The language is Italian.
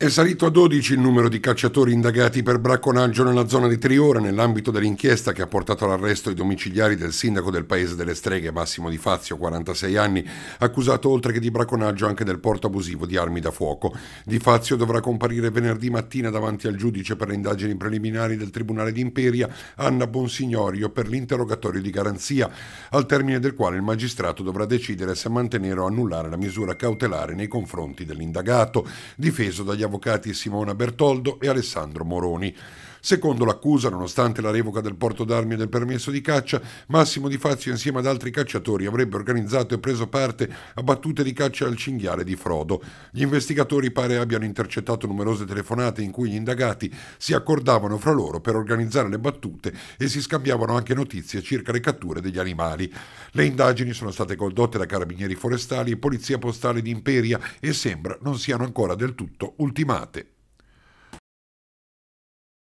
È salito a 12 il numero di cacciatori indagati per bracconaggio nella zona di Triora nell'ambito dell'inchiesta che ha portato all'arresto i domiciliari del sindaco del Paese delle Streghe, Massimo Di Fazio, 46 anni, accusato oltre che di bracconaggio anche del porto abusivo di armi da fuoco. Di Fazio dovrà comparire venerdì mattina davanti al giudice per le indagini preliminari del Tribunale d'Imperia, Anna Bonsignorio, per l'interrogatorio di garanzia, al termine del quale il magistrato dovrà decidere se mantenere o annullare la misura cautelare nei confronti dell'indagato, difeso dagli avvocati Simona Bertoldo e Alessandro Moroni. Secondo l'accusa, nonostante la revoca del porto d'armi e del permesso di caccia, Massimo Di Fazio insieme ad altri cacciatori avrebbe organizzato e preso parte a battute di caccia al cinghiale di Frodo. Gli investigatori pare abbiano intercettato numerose telefonate in cui gli indagati si accordavano fra loro per organizzare le battute e si scambiavano anche notizie circa le catture degli animali. Le indagini sono state condotte da carabinieri forestali e polizia postale di Imperia e sembra non siano ancora del tutto ultimate.